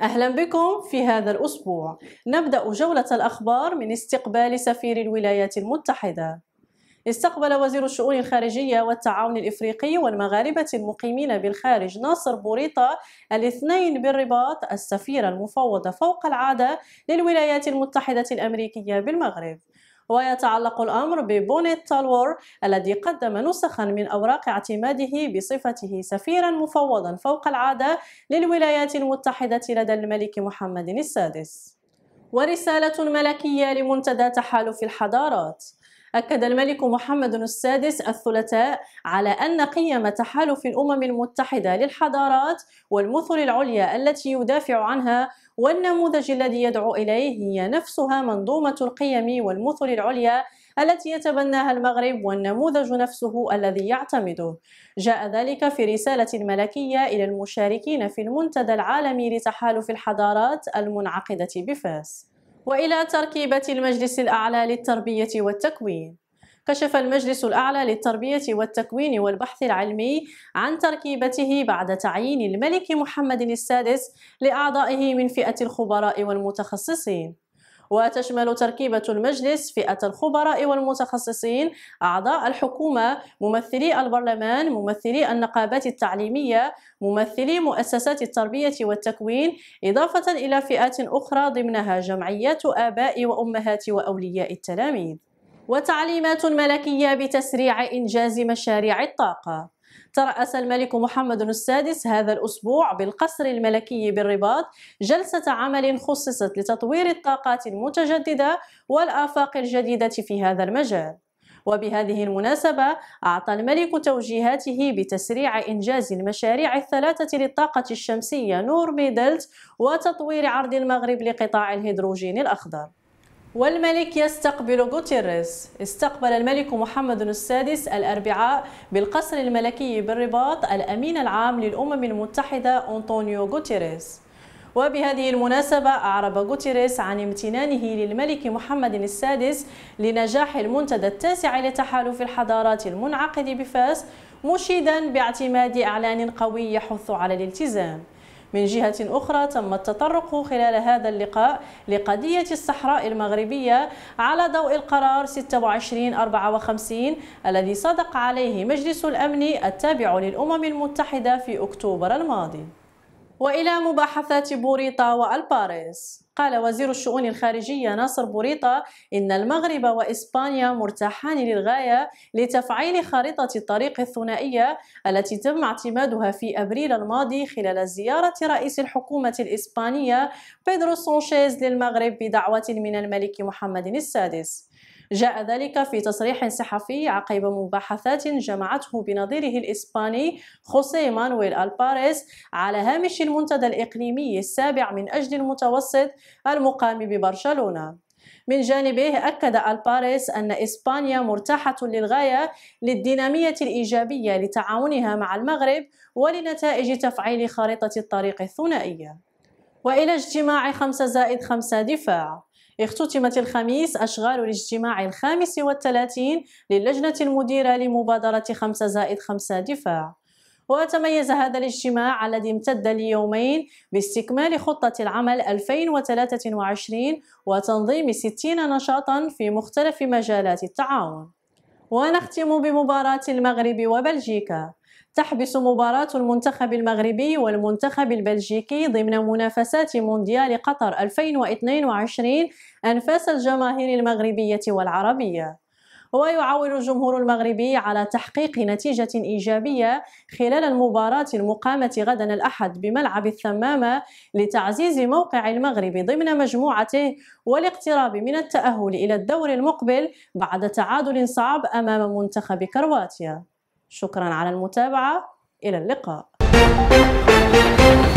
أهلا بكم في هذا الأسبوع نبدأ جولة الأخبار من استقبال سفير الولايات المتحدة استقبل وزير الشؤون الخارجية والتعاون الإفريقي والمغاربة المقيمين بالخارج ناصر بوريطة الاثنين بالرباط السفيرة المفوضة فوق العادة للولايات المتحدة الأمريكية بالمغرب ويتعلق الأمر ببونيت تالور الذي قدم نسخا من أوراق اعتماده بصفته سفيرا مفوضا فوق العادة للولايات المتحدة لدى الملك محمد السادس ورسالة ملكية لمنتدى تحالف الحضارات أكد الملك محمد السادس الثلاثاء على أن قيم تحالف الأمم المتحدة للحضارات والمثل العليا التي يدافع عنها والنموذج الذي يدعو إليه هي نفسها منظومة القيم والمثل العليا التي يتبناها المغرب والنموذج نفسه الذي يعتمده جاء ذلك في رسالة ملكية إلى المشاركين في المنتدى العالمي لتحالف الحضارات المنعقدة بفاس وإلى تركيبة المجلس الأعلى للتربية والتكوين كشف المجلس الأعلى للتربية والتكوين والبحث العلمي عن تركيبته بعد تعيين الملك محمد السادس لأعضائه من فئة الخبراء والمتخصصين وتشمل تركيبة المجلس فئة الخبراء والمتخصصين أعضاء الحكومة ممثلي البرلمان ممثلي النقابات التعليمية ممثلي مؤسسات التربية والتكوين إضافة إلى فئات أخرى ضمنها جمعيات آباء وأمهات وأولياء التلاميذ وتعليمات ملكية بتسريع إنجاز مشاريع الطاقة ترأس الملك محمد السادس هذا الأسبوع بالقصر الملكي بالرباط جلسة عمل خصصت لتطوير الطاقات المتجددة والآفاق الجديدة في هذا المجال وبهذه المناسبة أعطى الملك توجيهاته بتسريع إنجاز المشاريع الثلاثة للطاقة الشمسية نور ميدلت وتطوير عرض المغرب لقطاع الهيدروجين الأخضر والملك يستقبل غوتيريز استقبل الملك محمد السادس الأربعاء بالقصر الملكي بالرباط الأمين العام للأمم المتحدة أنطونيو غوتيريز وبهذه المناسبة أعرب غوتيريز عن امتنانه للملك محمد السادس لنجاح المنتدى التاسع لتحالف الحضارات المنعقد بفاس مشيدا باعتماد إعلان قوي يحث على الالتزام من جهة أخرى تم التطرق خلال هذا اللقاء لقضية الصحراء المغربية على ضوء القرار 2654 الذي صدق عليه مجلس الأمن التابع للأمم المتحدة في أكتوبر الماضي وإلى مباحثات بوريطة والباريس قال وزير الشؤون الخارجية ناصر بوريطة إن المغرب وإسبانيا مرتاحان للغاية لتفعيل خارطة الطريق الثنائية التي تم اعتمادها في أبريل الماضي خلال زيارة رئيس الحكومة الإسبانية بيدرو سانشيز للمغرب بدعوة من الملك محمد السادس جاء ذلك في تصريح صحفي عقب مباحثات جمعته بنظيره الإسباني خوسيه مانويل ألباريس على هامش المنتدى الإقليمي السابع من أجل المتوسط المقام ببرشلونة من جانبه أكد ألباريس أن إسبانيا مرتاحة للغاية للدينامية الإيجابية لتعاونها مع المغرب ولنتائج تفعيل خارطة الطريق الثنائية وإلى اجتماع 5 زائد 5 دفاع اختتمت الخميس أشغال الاجتماع الخامس والثلاثين للجنة المديرة لمبادرة 5 زائد 5 دفاع وتميز هذا الاجتماع الذي امتد ليومين باستكمال خطة العمل 2023 وتنظيم 60 نشاطا في مختلف مجالات التعاون ونختم بمباراة المغرب وبلجيكا تحبس مباراة المنتخب المغربي والمنتخب البلجيكي ضمن منافسات مونديال قطر 2022 أنفاس الجماهير المغربية والعربية ويعول الجمهور المغربي على تحقيق نتيجة إيجابية خلال المباراة المقامة غدا الأحد بملعب الثمامة لتعزيز موقع المغرب ضمن مجموعته والاقتراب من التأهل إلى الدور المقبل بعد تعادل صعب أمام منتخب كرواتيا شكرا على المتابعة إلى اللقاء